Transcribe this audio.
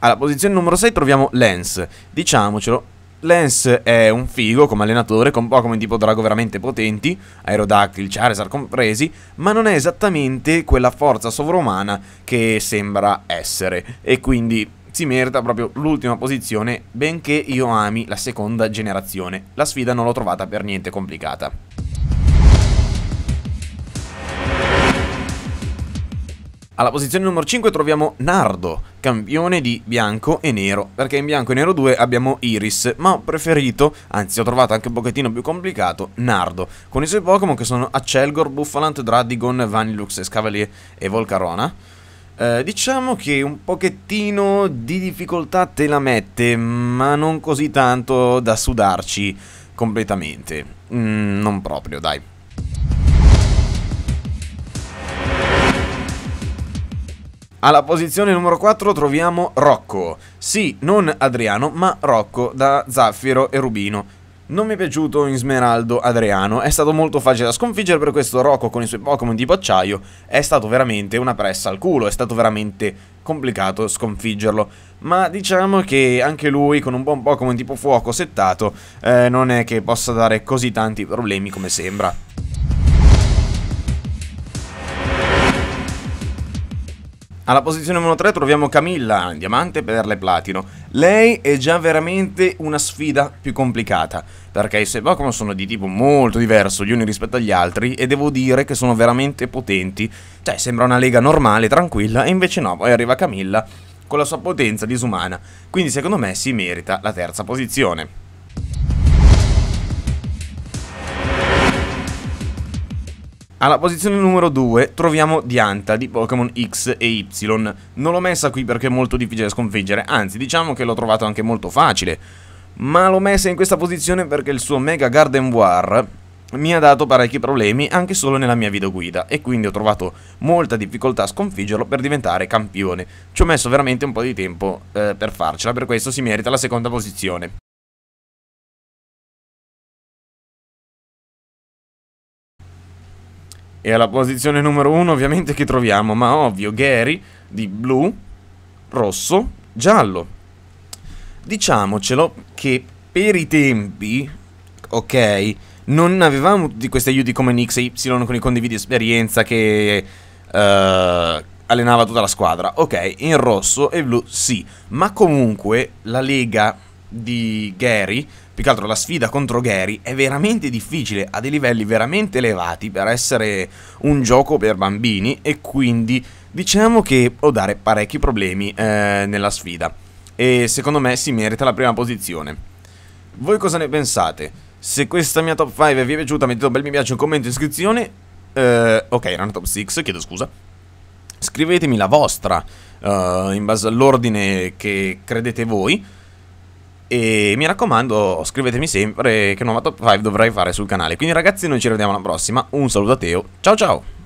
Alla posizione numero 6 troviamo Lens. Diciamocelo, Lens è un figo come allenatore, con Pokémon tipo drago veramente potenti, Aerodactyl, Charizard compresi, ma non è esattamente quella forza sovrumana che sembra essere. E quindi si merita proprio l'ultima posizione, benché io ami la seconda generazione. La sfida non l'ho trovata per niente complicata. Alla posizione numero 5 troviamo Nardo, campione di bianco e nero, perché in bianco e nero 2 abbiamo Iris, ma ho preferito, anzi ho trovato anche un pochettino più complicato, Nardo, con i suoi Pokémon che sono Accelgor, Buffalant, Dradigon, Vanilux, Scavalier e Volcarona. Eh, diciamo che un pochettino di difficoltà te la mette, ma non così tanto da sudarci completamente. Mm, non proprio, dai. Alla posizione numero 4 troviamo Rocco. Sì, non Adriano, ma Rocco da Zaffiro e Rubino. Non mi è piaciuto in Smeraldo Adriano, è stato molto facile da sconfiggere per questo Rocco con i suoi Pokémon tipo acciaio è stato veramente una pressa al culo, è stato veramente complicato sconfiggerlo. Ma diciamo che anche lui con un buon Pokémon tipo fuoco settato eh, non è che possa dare così tanti problemi come sembra. Alla posizione numero 3 troviamo Camilla, diamante, perle e platino. Lei è già veramente una sfida più complicata, perché i suoi Pokémon sono di tipo molto diverso gli uni rispetto agli altri e devo dire che sono veramente potenti. Cioè, sembra una lega normale, tranquilla, e invece no, poi arriva Camilla con la sua potenza disumana. Quindi secondo me si merita la terza posizione. Alla posizione numero 2 troviamo Dianta di Pokémon X e Y. Non l'ho messa qui perché è molto difficile da sconfiggere, anzi diciamo che l'ho trovato anche molto facile. Ma l'ho messa in questa posizione perché il suo Mega Garden War mi ha dato parecchi problemi anche solo nella mia videoguida e quindi ho trovato molta difficoltà a sconfiggerlo per diventare campione. Ci ho messo veramente un po' di tempo eh, per farcela, per questo si merita la seconda posizione. E alla posizione numero 1 ovviamente che troviamo? Ma ovvio, Gary di blu, rosso, giallo. Diciamocelo che per i tempi, ok, non avevamo tutti questi aiuti come Nix e Y con i condividi esperienza che uh, allenava tutta la squadra. Ok, in rosso e blu sì, ma comunque la Lega di Gary, più che altro la sfida contro Gary, è veramente difficile, ha dei livelli veramente elevati per essere un gioco per bambini e quindi diciamo che può dare parecchi problemi eh, nella sfida. E secondo me si merita la prima posizione. Voi cosa ne pensate? Se questa mia top 5 vi è piaciuta mettete un bel mi piace, un commento, iscrizione. Eh, ok, era una top 6, chiedo scusa. Scrivetemi la vostra eh, in base all'ordine che credete voi. E mi raccomando, scrivetemi sempre che nuova top 5 dovrei fare sul canale. Quindi ragazzi, noi ci vediamo alla prossima. Un saluto a Teo. Ciao ciao!